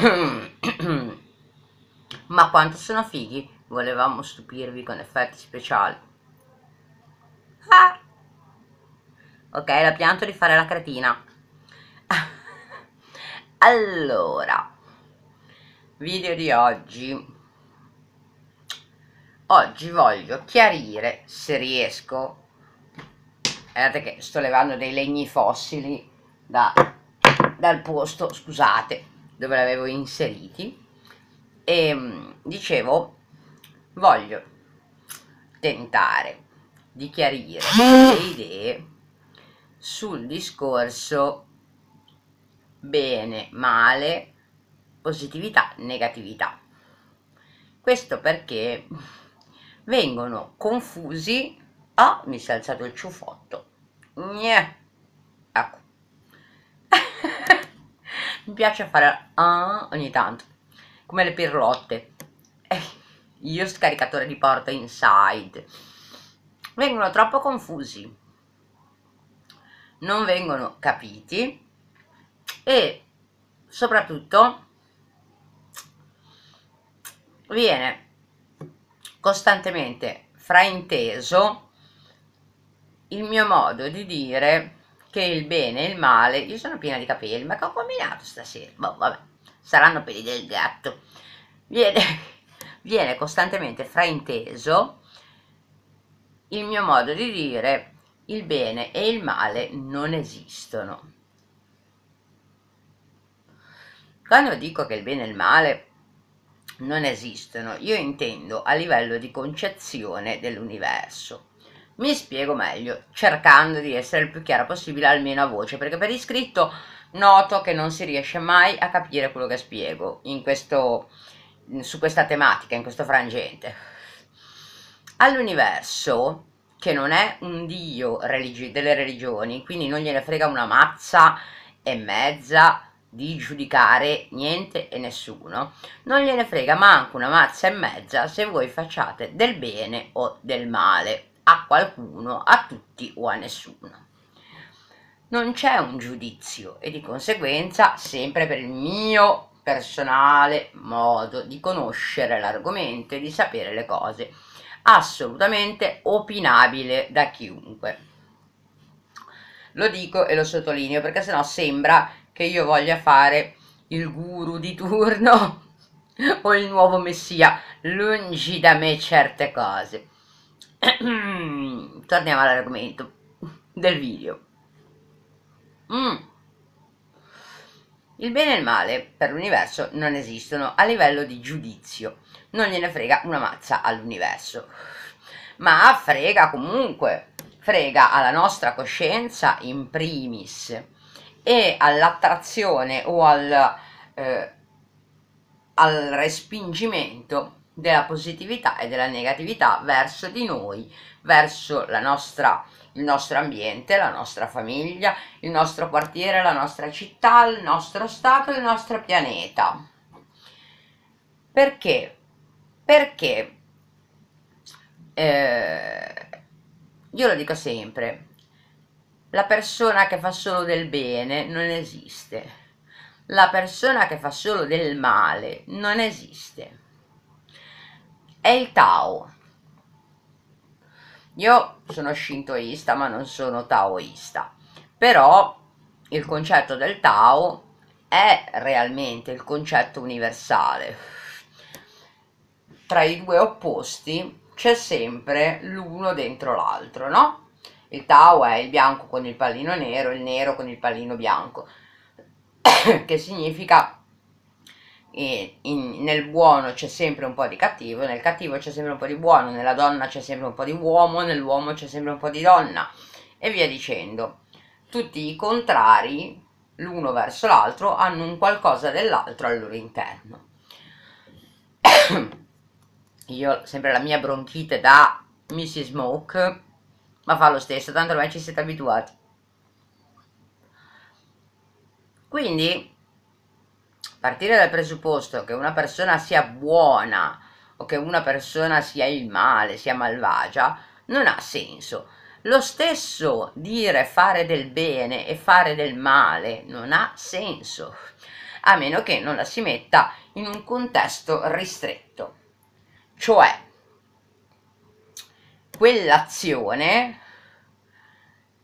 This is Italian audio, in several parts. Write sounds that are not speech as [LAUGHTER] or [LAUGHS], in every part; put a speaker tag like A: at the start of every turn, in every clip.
A: [COUGHS] Ma quanto sono fighi, volevamo stupirvi con effetti speciali. Ah. Ok, la pianto di fare la cretina. [LAUGHS] allora, video di oggi. Oggi voglio chiarire, se riesco, guardate che sto levando dei legni fossili da, dal posto, scusate, dove l'avevo inseriti e mm, dicevo voglio tentare di chiarire le idee sul discorso bene, male, positività, negatività. Questo perché vengono confusi. Ah, oh, mi si è alzato il ciuffotto. Gnè. mi piace fare ah, ogni tanto, come le pirlotte. Eh, [LAUGHS] io scaricatore di porta inside. Vengono troppo confusi, non vengono capiti e soprattutto viene costantemente frainteso il mio modo di dire che il bene e il male, io sono piena di capelli, ma che ho combinato stasera? Boh, vabbè, saranno peli del gatto. Viene, [LAUGHS] viene costantemente frainteso il mio modo di dire il bene e il male non esistono. Quando dico che il bene e il male non esistono, io intendo a livello di concezione dell'universo mi spiego meglio, cercando di essere il più chiara possibile, almeno a voce, perché per iscritto noto che non si riesce mai a capire quello che spiego in questo, su questa tematica, in questo frangente. All'universo, che non è un dio religi- delle religioni, quindi non gliene frega una mazza e mezza di giudicare niente e nessuno, non gliene frega manco una mazza e mezza se voi facciate del bene o del male a qualcuno, a tutti o a nessuno. Non c'è un giudizio e di conseguenza, sempre per il mio personale modo di conoscere l'argomento e di sapere le cose, assolutamente opinabile da chiunque. Lo dico e lo sottolineo perché sennò sembra che io voglia fare il guru di turno [LAUGHS] o il nuovo messia, lungi da me certe cose. [COUGHS] torniamo all'argomento del video. Mm. Il bene e il male per l'universo non esistono a livello di giudizio, non gliene frega una mazza all'universo, ma frega comunque, frega alla nostra coscienza in primis e all'attrazione o al, eh, al respingimento della positività e della negatività verso di noi, verso la nostra il nostro ambiente, la nostra famiglia, il nostro quartiere, la nostra città, il nostro stato, il nostro pianeta. Perché? Perché eh, io lo dico sempre, la persona che fa solo del bene non esiste, la persona che fa solo del male non esiste è il Tao. Io sono shintoista ma non sono taoista, però il concetto del Tao è realmente il concetto universale. Tra i due opposti c'è sempre l'uno dentro l'altro, no? Il Tao è il bianco con il pallino nero, il nero con il pallino bianco, [COUGHS] che significa in, in, nel buono c'è sempre un po' di cattivo, nel cattivo c'è sempre un po' di buono, nella donna c'è sempre un po' di uomo, nell'uomo c'è sempre un po' di donna e via dicendo. Tutti i contrari, l'uno verso l'altro, hanno un qualcosa dell'altro al loro interno. [COUGHS] Io, sempre la mia bronchite da Mrs. Smoke, ma fa lo stesso, tanto ormai ci siete abituati. Quindi partire dal presupposto che una persona sia buona o che una persona sia il male, sia malvagia, non ha senso. Lo stesso dire fare del bene e fare del male non ha senso, a meno che non la si metta in un contesto ristretto. Cioè, quell'azione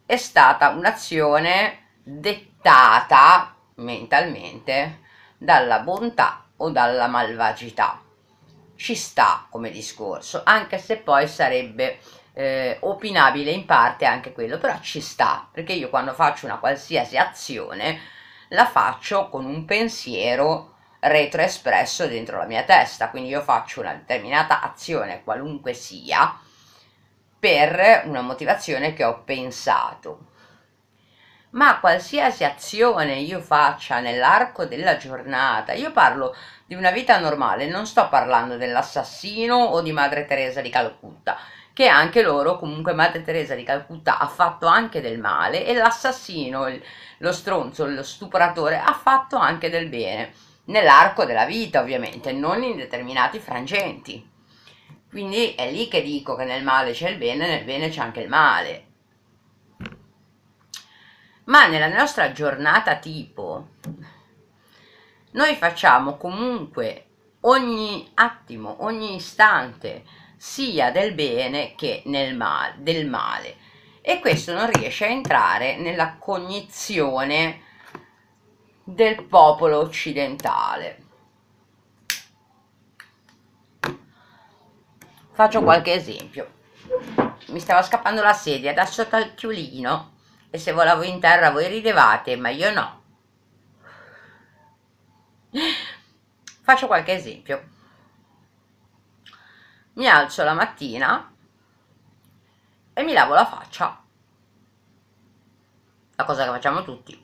A: è stata un'azione dettata mentalmente dalla bontà o dalla malvagità. Ci sta come discorso, anche se poi sarebbe eh, opinabile in parte anche quello, però ci sta, perché io quando faccio una qualsiasi azione la faccio con un pensiero retroespresso dentro la mia testa, quindi io faccio una determinata azione, qualunque sia, per una motivazione che ho pensato ma qualsiasi azione io faccia nell'arco della giornata, io parlo di una vita normale, non sto parlando dell'assassino o di Madre Teresa di Calcutta, che anche loro, comunque Madre Teresa di Calcutta ha fatto anche del male e l'assassino, lo stronzo, lo stupratore ha fatto anche del bene, nell'arco della vita ovviamente, non in determinati frangenti. Quindi è lì che dico che nel male c'è il bene, nel bene c'è anche il male ma nella nostra giornata tipo noi facciamo comunque ogni attimo, ogni istante sia del bene che mal, del male e questo non riesce a entrare nella cognizione del popolo occidentale. Faccio qualche esempio. Mi stava scappando la sedia da sotto al chiulino e se volavo in terra voi ridevate, ma io no. Faccio qualche esempio. Mi alzo la mattina e mi lavo la faccia. La cosa che facciamo tutti.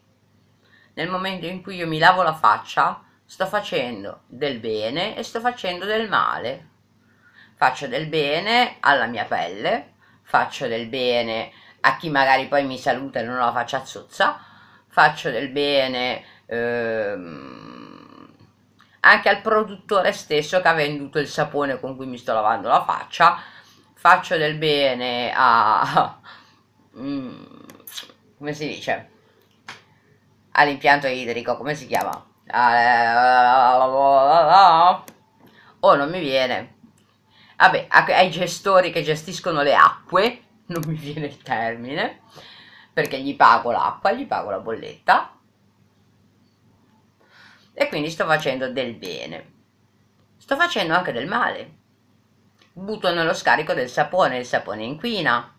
A: Nel momento in cui io mi lavo la faccia, sto facendo del bene e sto facendo del male. Faccio del bene alla mia pelle, faccio del bene a chi magari poi mi saluta e non ho la faccia zozza, faccio del bene ehm, anche al produttore stesso che ha venduto il sapone con cui mi sto lavando la faccia, faccio del bene a... [LAUGHS] Mm, come si dice? All'impianto idrico, come si chiama? Oh, non mi viene. Vabbè, ai gestori che gestiscono le acque non mi viene il termine, perché gli pago l'acqua, gli pago la bolletta e quindi sto facendo del bene. Sto facendo anche del male. Butto nello scarico del sapone, il sapone inquina.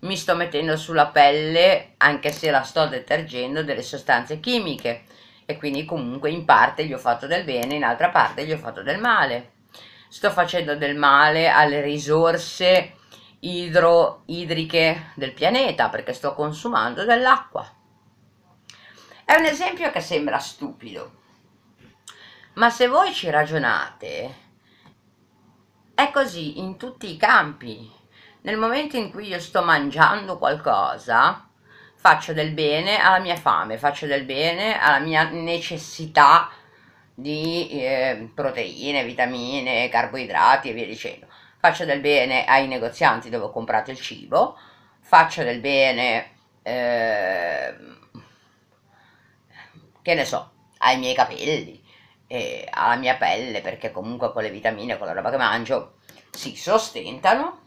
A: Mi sto mettendo sulla pelle, anche se la sto detergendo, delle sostanze chimiche e quindi comunque in parte gli ho fatto del bene, in altra parte gli ho fatto del male. Sto facendo del male alle risorse idroidriche del pianeta perché sto consumando dell'acqua. È un esempio che sembra stupido, ma se voi ci ragionate, è così in tutti i campi. Nel momento in cui io sto mangiando qualcosa, faccio del bene alla mia fame, faccio del bene alla mia necessità di eh, proteine, vitamine, carboidrati e via dicendo faccia del bene ai negozianti dove ho comprato il cibo, faccia del bene, eh, che ne so, ai miei capelli, eh, alla mia pelle, perché comunque con le vitamine, con la roba che mangio, si sostentano.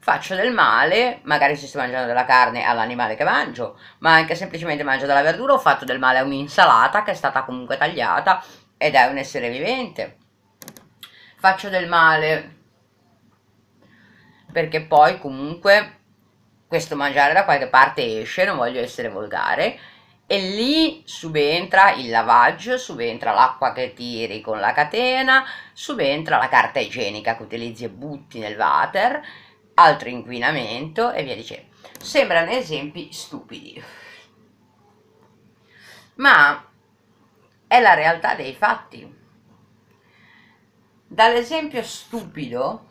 A: Faccio del male, magari se sto mangiando della carne all'animale che mangio, ma anche semplicemente mangio della verdura, ho fatto del male a un'insalata che è stata comunque tagliata ed è un essere vivente. Faccio del male perché poi comunque questo mangiare da qualche parte esce, non voglio essere volgare, e lì subentra il lavaggio, subentra l'acqua che tiri con la catena, subentra la carta igienica che utilizzi e butti nel water, altro inquinamento e via dicendo. Sembrano esempi stupidi, ma è la realtà dei fatti. Dall'esempio stupido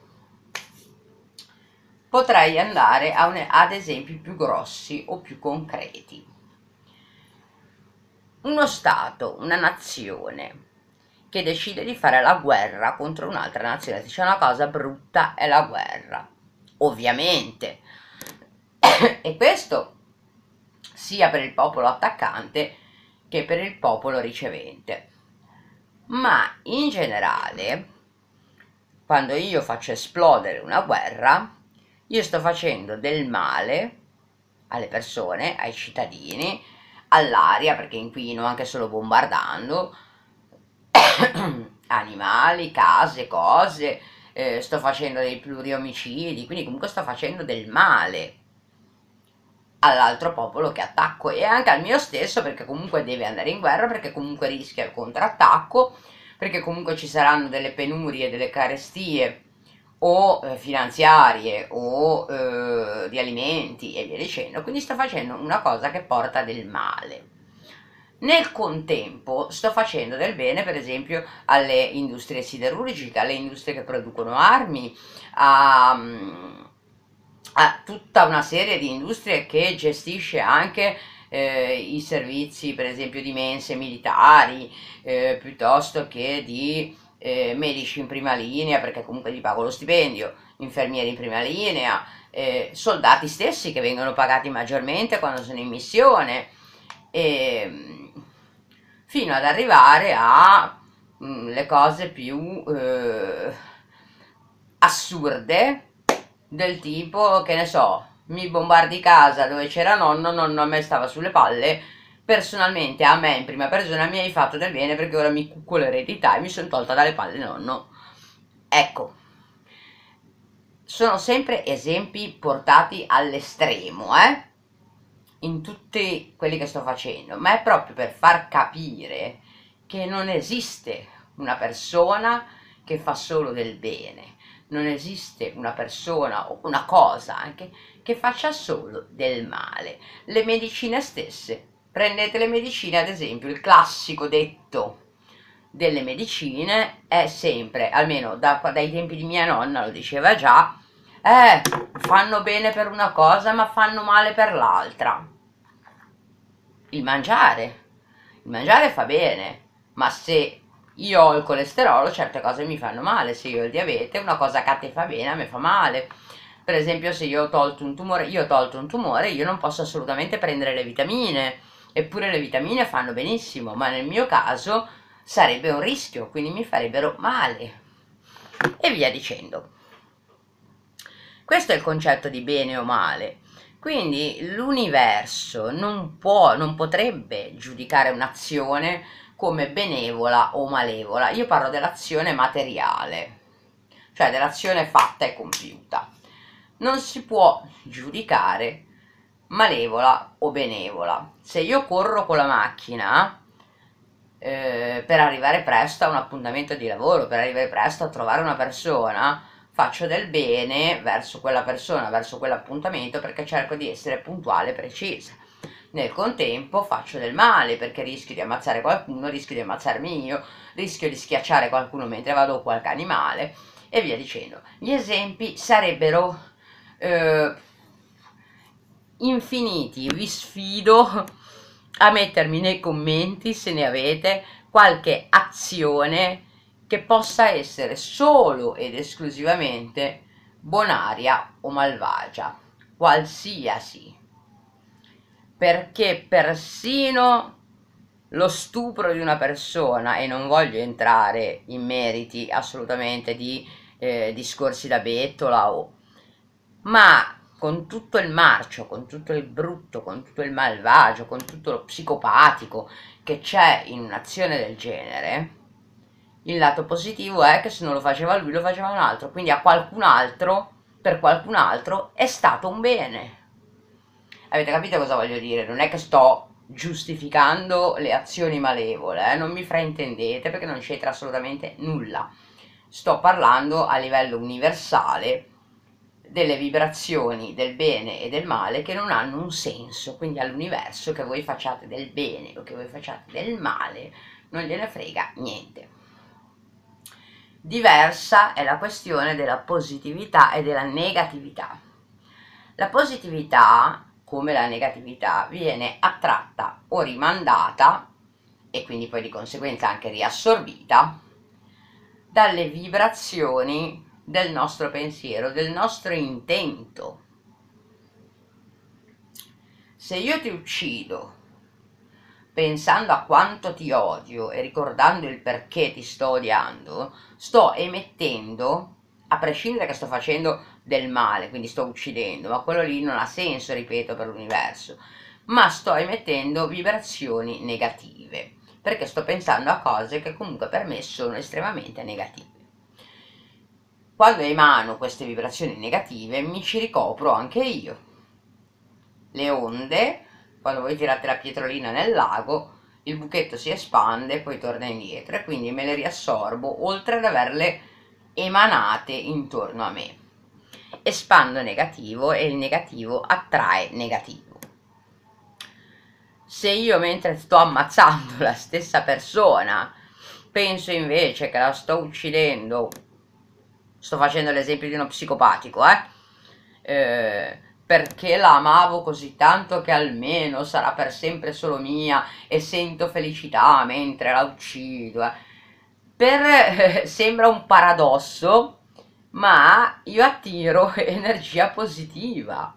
A: potrei andare un, ad esempi più grossi o più concreti. Uno Stato, una nazione, che decide di fare la guerra contro un'altra nazione. Se c'è una cosa brutta è la guerra, ovviamente. [COUGHS] e questo sia per il popolo attaccante che per il popolo ricevente. Ma in generale, quando io faccio esplodere una guerra, io sto facendo del male alle persone, ai cittadini, all'aria, perché inquino anche solo bombardando, [COUGHS] animali, case, cose, eh, sto facendo dei pluriomicidi, quindi comunque sto facendo del male all'altro popolo che attacco e anche al mio stesso perché comunque deve andare in guerra, perché comunque rischia il contrattacco, perché comunque ci saranno delle penurie, delle carestie o eh, finanziarie o eh, di alimenti e via dicendo, quindi sto facendo una cosa che porta del male. Nel contempo sto facendo del bene per esempio alle industrie siderurgiche, alle industrie che producono armi, a, a tutta una serie di industrie che gestisce anche eh, i servizi per esempio di mense militari eh, piuttosto che di eh, medici in prima linea perché comunque gli pago lo stipendio, infermieri in prima linea, eh, soldati stessi che vengono pagati maggiormente quando sono in missione, eh, fino ad arrivare a mm, le cose più eh, assurde del tipo, che ne so, mi bombardi casa dove c'era nonno, nonno a me stava sulle palle, personalmente a me in prima persona mi hai fatto del bene perché ora mi cucco l'eredità e mi sono tolta dalle palle nonno. Ecco, sono sempre esempi portati all'estremo, eh? In tutti quelli che sto facendo, ma è proprio per far capire che non esiste una persona che fa solo del bene, non esiste una persona o una cosa anche che faccia solo del male. Le medicine stesse prendete le medicine, ad esempio, il classico detto delle medicine è sempre, almeno da, dai tempi di mia nonna lo diceva già, eh, fanno bene per una cosa ma fanno male per l'altra. Il mangiare. Il mangiare fa bene, ma se io ho il colesterolo certe cose mi fanno male, se io ho il diabete una cosa che a te fa bene a me fa male. Per esempio se io ho tolto un tumore, io ho tolto un tumore, io non posso assolutamente prendere le vitamine Eppure le vitamine fanno benissimo, ma nel mio caso sarebbe un rischio, quindi mi farebbero male. E via dicendo. Questo è il concetto di bene o male. Quindi l'universo non può, non potrebbe giudicare un'azione come benevola o malevola. Io parlo dell'azione materiale, cioè dell'azione fatta e compiuta. Non si può giudicare malevola o benevola. Se io corro con la macchina eh, per arrivare presto a un appuntamento di lavoro, per arrivare presto a trovare una persona, faccio del bene verso quella persona, verso quell'appuntamento perché cerco di essere puntuale e precisa. Nel contempo faccio del male perché rischio di ammazzare qualcuno, rischio di ammazzarmi io, rischio di schiacciare qualcuno mentre vado qualche animale e via dicendo. Gli esempi sarebbero eh, infiniti. Vi sfido a mettermi nei commenti se ne avete qualche azione che possa essere solo ed esclusivamente bonaria o malvagia, qualsiasi. Perché persino lo stupro di una persona, e non voglio entrare in meriti assolutamente di eh, discorsi da bettola o... ma con tutto il marcio, con tutto il brutto, con tutto il malvagio, con tutto lo psicopatico che c'è in un'azione del genere, il lato positivo è che se non lo faceva lui lo faceva un altro, quindi a qualcun altro, per qualcun altro, è stato un bene. Avete capito cosa voglio dire? Non è che sto giustificando le azioni malevole, eh? non mi fraintendete perché non c'entra assolutamente nulla. Sto parlando a livello universale delle vibrazioni del bene e del male che non hanno un senso, quindi all'universo che voi facciate del bene o che voi facciate del male non gliene frega niente. Diversa è la questione della positività e della negatività. La positività, come la negatività, viene attratta o rimandata e quindi poi di conseguenza anche riassorbita dalle vibrazioni del nostro pensiero, del nostro intento. Se io ti uccido pensando a quanto ti odio e ricordando il perché ti sto odiando, sto emettendo, a prescindere che sto facendo del male, quindi sto uccidendo, ma quello lì non ha senso, ripeto, per l'universo, ma sto emettendo vibrazioni negative, perché sto pensando a cose che comunque per me sono estremamente negative. Quando emano queste vibrazioni negative mi ci ricopro anche io. Le onde, quando voi tirate la pietrolina nel lago, il buchetto si espande e poi torna indietro e quindi me le riassorbo oltre ad averle emanate intorno a me. Espando negativo e il negativo attrae negativo. Se io mentre sto ammazzando la stessa persona penso invece che la sto uccidendo sto facendo l'esempio di uno psicopatico, eh? eh perché la amavo così tanto che almeno sarà per sempre solo mia e sento felicità mentre la uccido. Eh. Per, eh, [LAUGHS] sembra un paradosso, ma io attiro [LAUGHS] energia positiva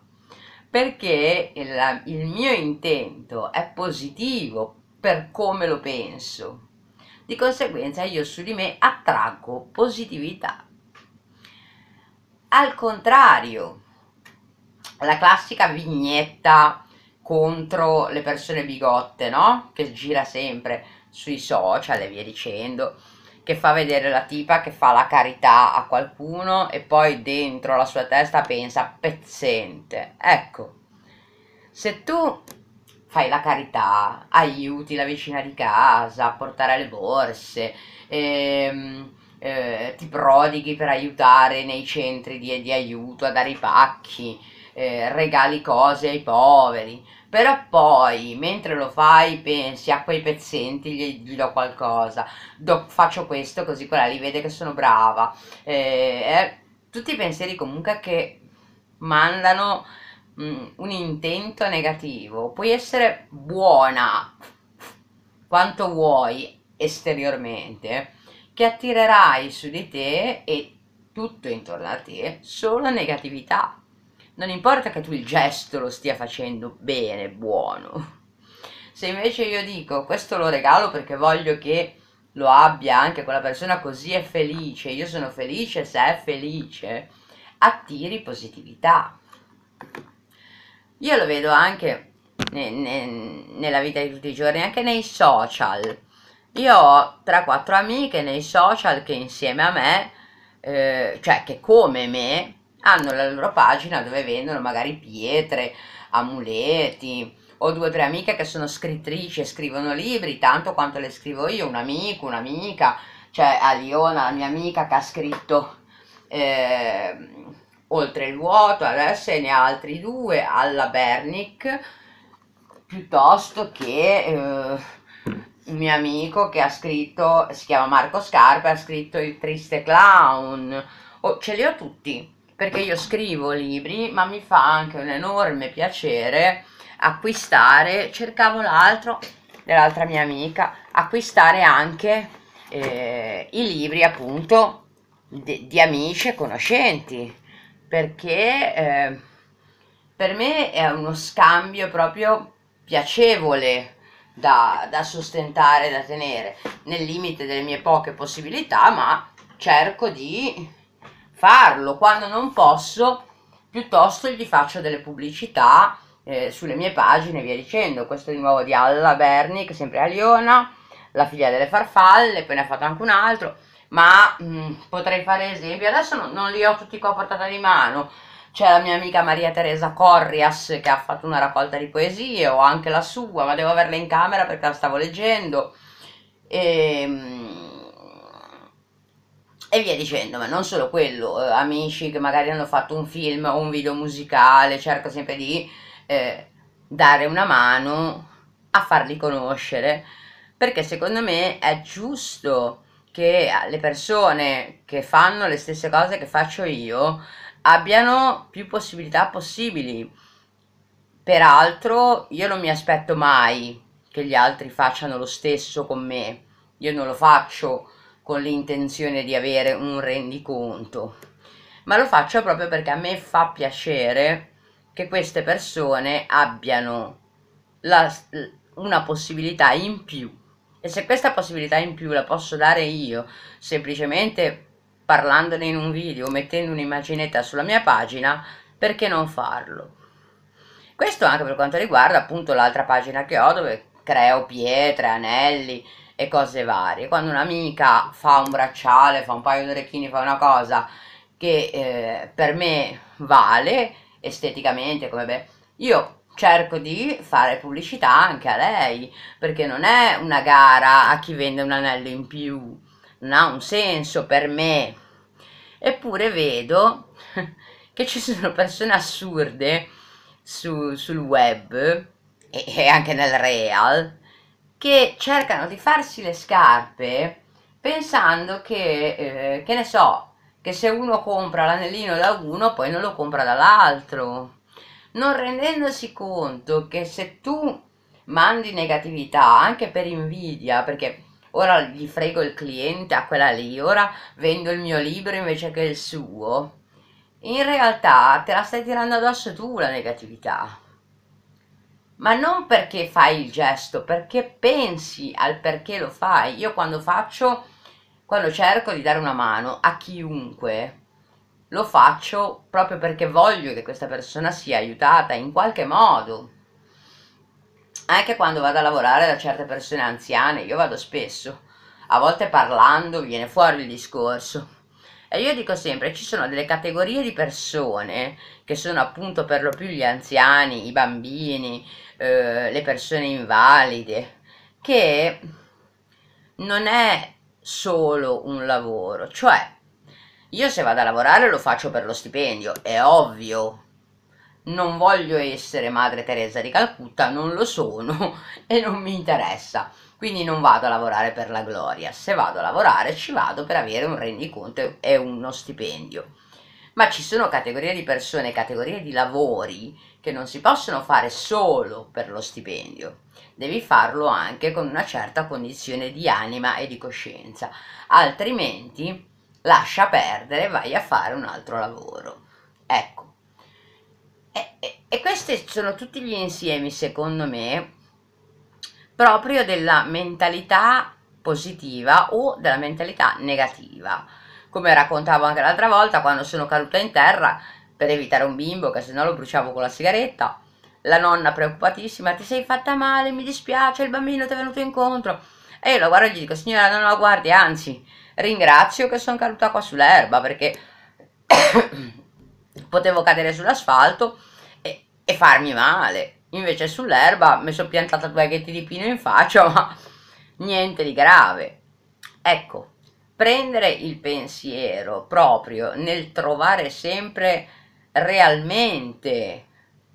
A: perché il, il mio intento è positivo per come lo penso. Di conseguenza io su di me attraggo positività al contrario, la classica vignetta contro le persone bigotte, no? Che gira sempre sui social e via dicendo, che fa vedere la tipa che fa la carità a qualcuno e poi dentro la sua testa pensa pezzente. Ecco, se tu fai la carità, aiuti la vicina di casa a portare le borse, ehm, eh, ti prodighi per aiutare nei centri di, di aiuto a dare i pacchi, eh, regali cose ai poveri, però poi mentre lo fai pensi a quei pezzenti gli, gli do qualcosa, do, faccio questo così quella li vede che sono brava, eh, eh tutti i pensieri comunque che mandano mh, mm, un intento negativo, puoi essere buona quanto vuoi esteriormente, che attirerai su di te e tutto intorno a te solo negatività. Non importa che tu il gesto lo stia facendo bene, buono. Se invece io dico questo lo regalo perché voglio che lo abbia anche quella persona così è felice, io sono felice se è felice, attiri positività. Io lo vedo anche ne, ne, nella vita di tutti i giorni, anche nei social io ho 3-4 amiche nei social che insieme a me, eh, cioè che come me, hanno la loro pagina dove vendono magari pietre, amuleti. Ho due o tre amiche che sono scrittrici e scrivono libri, tanto quanto le scrivo io, un amico, un'amica, cioè Aliona, la mia amica che ha scritto eh, Oltre il vuoto, adesso ne ha altri due, alla Bernic, piuttosto che... Eh, un mio amico che ha scritto, si chiama Marco Scarpa, ha scritto Il triste clown, oh, ce li ho tutti, perché io scrivo libri, ma mi fa anche un enorme piacere acquistare, cercavo l'altro, dell'altra mia amica, acquistare anche eh, i libri appunto di, di amici e conoscenti, perché eh, per me è uno scambio proprio piacevole, da, da sostentare, da tenere, nel limite delle mie poche possibilità, ma cerco di farlo. Quando non posso, piuttosto gli faccio delle pubblicità eh, sulle mie pagine, via dicendo. Questo di nuovo di Alla Berni, che sempre a Liona, la figlia delle farfalle, poi ne ha fatto anche un altro. Ma mh, mm, potrei fare esempi, adesso non, non li ho tutti qua a portata di mano, c'è la mia amica Maria Teresa Corrias che ha fatto una raccolta di poesie, ho anche la sua, ma devo averla in camera perché la stavo leggendo. E, ehm, e via dicendo, ma non solo quello, eh, amici che magari hanno fatto un film o un video musicale, cerco sempre di eh, dare una mano a farli conoscere, perché secondo me è giusto che le persone che fanno le stesse cose che faccio io abbiano più possibilità possibili. Peraltro io non mi aspetto mai che gli altri facciano lo stesso con me. Io non lo faccio con l'intenzione di avere un rendiconto, ma lo faccio proprio perché a me fa piacere che queste persone abbiano la, una possibilità in più. E se questa possibilità in più la posso dare io semplicemente parlandone in un video, mettendo un'immaginetta sulla mia pagina, perché non farlo? Questo anche per quanto riguarda appunto l'altra pagina che ho dove creo pietre, anelli e cose varie. Quando un'amica fa un bracciale, fa un paio di orecchini, fa una cosa che eh, per me vale esteticamente, come beh, io cerco di fare pubblicità anche a lei, perché non è una gara a chi vende un anello in più, non ha un senso per me eppure vedo [LAUGHS] che ci sono persone assurde su, sul web e, e anche nel real che cercano di farsi le scarpe pensando che, eh, che ne so, che se uno compra l'anellino da uno poi non lo compra dall'altro, non rendendosi conto che se tu mandi negatività anche per invidia, perché ora gli frego il cliente a quella lì, ora vendo il mio libro invece che il suo. In realtà te la stai tirando addosso tu la negatività. Ma non perché fai il gesto, perché pensi al perché lo fai. Io quando faccio, quando cerco di dare una mano a chiunque, lo faccio proprio perché voglio che questa persona sia aiutata in qualche modo anche quando vado a lavorare da certe persone anziane, io vado spesso, a volte parlando viene fuori il discorso. E io dico sempre, ci sono delle categorie di persone, che sono appunto per lo più gli anziani, i bambini, eh, le persone invalide, che non è solo un lavoro, cioè io se vado a lavorare lo faccio per lo stipendio, è ovvio non voglio essere Madre Teresa di Calcutta, non lo sono [LAUGHS] e non mi interessa. Quindi non vado a lavorare per la gloria, se vado a lavorare ci vado per avere un rendiconto e uno stipendio. Ma ci sono categorie di persone, categorie di lavori che non si possono fare solo per lo stipendio. Devi farlo anche con una certa condizione di anima e di coscienza, altrimenti lascia perdere e vai a fare un altro lavoro. Ecco, e questi sono tutti gli insiemi, secondo me, proprio della mentalità positiva o della mentalità negativa. Come raccontavo anche l'altra volta, quando sono caduta in terra per evitare un bimbo che se no lo bruciavo con la sigaretta, la nonna preoccupatissima, ti sei fatta male, mi dispiace, il bambino ti è venuto incontro. E io la guardo e gli dico, signora, non la guardi, anzi, ringrazio che sono caduta qua sull'erba perché [COUGHS] potevo cadere sull'asfalto e farmi male. Invece sull'erba mi sono piantata due aghetti di pino in faccia, [LAUGHS] ma niente di grave. Ecco, prendere il pensiero proprio nel trovare sempre realmente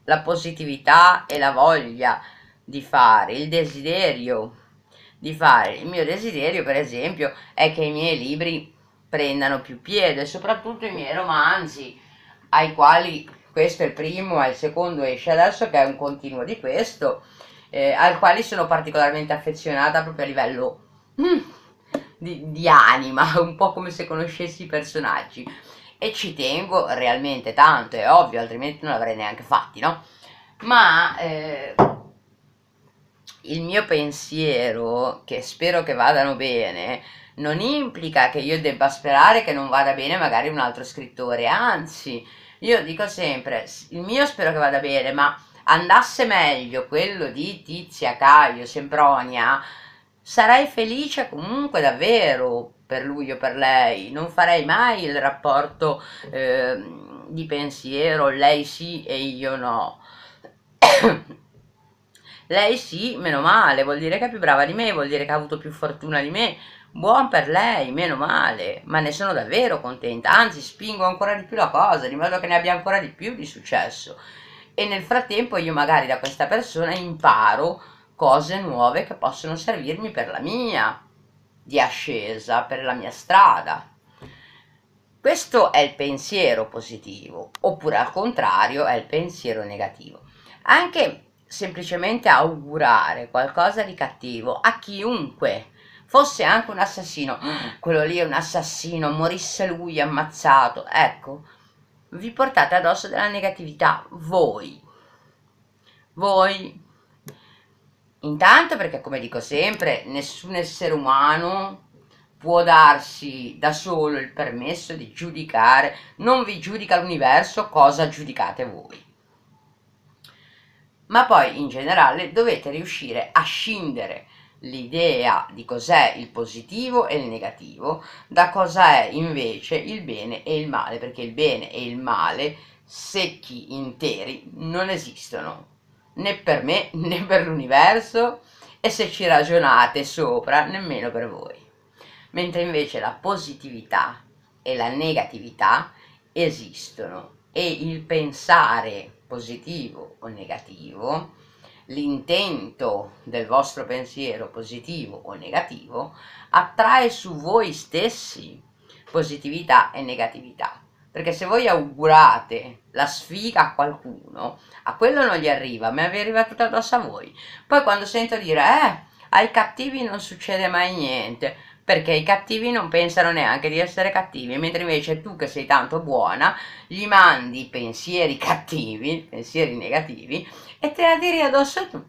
A: la positività e la voglia di fare, il desiderio di fare. Il mio desiderio, per esempio, è che i miei libri prendano più piede, soprattutto i miei romanzi, ai quali questo è il primo, il secondo esce adesso che è un continuo di questo, eh, al quale sono particolarmente affezionata proprio a livello mm, di, di anima, [LAUGHS] un po' come se conoscessi i personaggi. E ci tengo realmente tanto, è ovvio, altrimenti non l'avrei neanche fatti, no? Ma eh, il mio pensiero, che spero che vadano bene, non implica che io debba sperare che non vada bene magari un altro scrittore, anzi io dico sempre, il mio spero che vada bene, ma andasse meglio quello di Tizia, Caio, Sempronia, sarei felice comunque davvero per lui o per lei. Non farei mai il rapporto eh, di pensiero, lei sì e io no. [COUGHS] lei sì, meno male, vuol dire che è più brava di me, vuol dire che ha avuto più fortuna di me, Buon per lei, meno male, ma ne sono davvero contenta, anzi spingo ancora di più la cosa, di modo che ne abbia ancora di più di successo. E nel frattempo io magari da questa persona imparo cose nuove che possono servirmi per la mia di ascesa, per la mia strada. Questo è il pensiero positivo, oppure al contrario è il pensiero negativo. Anche semplicemente augurare qualcosa di cattivo a chiunque fosse anche un assassino, [GASPS] quello lì è un assassino, morisse lui ammazzato, ecco, vi portate addosso della negatività voi. Voi. Intanto perché, come dico sempre, nessun essere umano può darsi da solo il permesso di giudicare, non vi giudica l'universo cosa giudicate voi. Ma poi in generale dovete riuscire a scindere l'idea di cos'è il positivo e il negativo, da cosa è invece il bene e il male, perché il bene e il male, secchi interi, non esistono, né per me [LAUGHS] né per l'universo e se ci ragionate sopra, nemmeno per voi. Mentre invece la positività e la negatività esistono e il pensare positivo o negativo l'intento del vostro pensiero positivo o negativo attrae su voi stessi positività e negatività. Perché se voi augurate la sfiga a qualcuno, a quello non gli arriva, ma vi arriva tutto addosso a voi. Poi quando sento dire, eh, ai cattivi non succede mai niente, perché i cattivi non pensano neanche di essere cattivi, mentre invece tu che sei tanto buona gli mandi pensieri cattivi, pensieri negativi e te la diri addosso tu.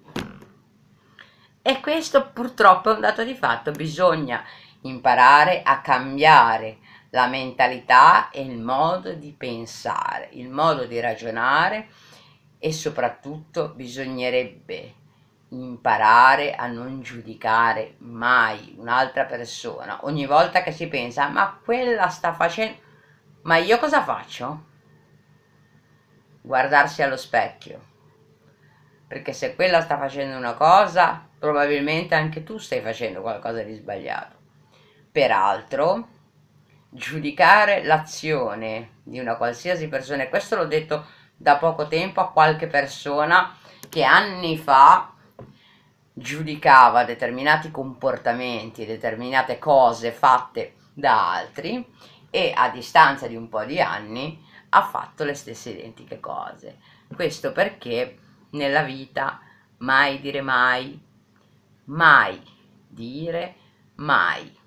A: E questo purtroppo è un dato di fatto, bisogna imparare a cambiare la mentalità e il modo di pensare, il modo di ragionare e soprattutto bisognerebbe imparare a non giudicare mai un'altra persona ogni volta che si pensa ma quella sta facendo ma io cosa faccio? guardarsi allo specchio perché se quella sta facendo una cosa probabilmente anche tu stai facendo qualcosa di sbagliato peraltro giudicare l'azione di una qualsiasi persona e questo l'ho detto da poco tempo a qualche persona che anni fa giudicava determinati comportamenti, determinate cose fatte da altri e a distanza di un po' di anni ha fatto le stesse identiche cose. Questo perché nella vita mai dire mai, mai dire mai,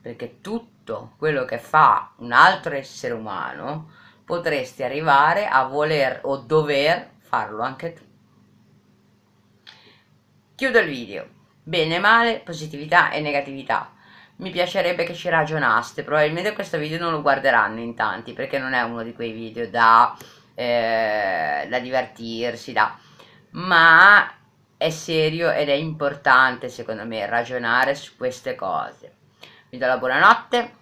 A: perché tutto quello che fa un altro essere umano potresti arrivare a voler o dover farlo anche tu. Chiudo il video. Bene e male, positività e negatività. Mi piacerebbe che ci ragionaste, probabilmente questo video non lo guarderanno in tanti perché non è uno di quei video da, eh, da divertirsi, da... ma è serio ed è importante secondo me ragionare su queste cose. Vi do la buonanotte,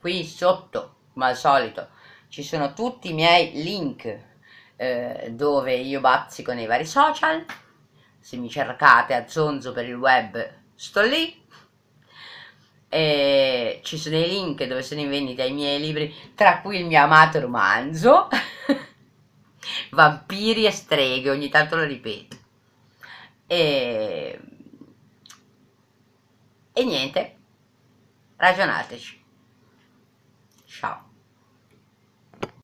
A: qui sotto come al solito ci sono tutti i miei link eh, dove io bazzico nei vari social se mi cercate a Zonzo per il web sto lì e ci sono i link dove sono in vendita i miei libri tra cui il mio amato romanzo [LAUGHS] Vampiri e streghe ogni tanto lo ripeto e, e niente ragionateci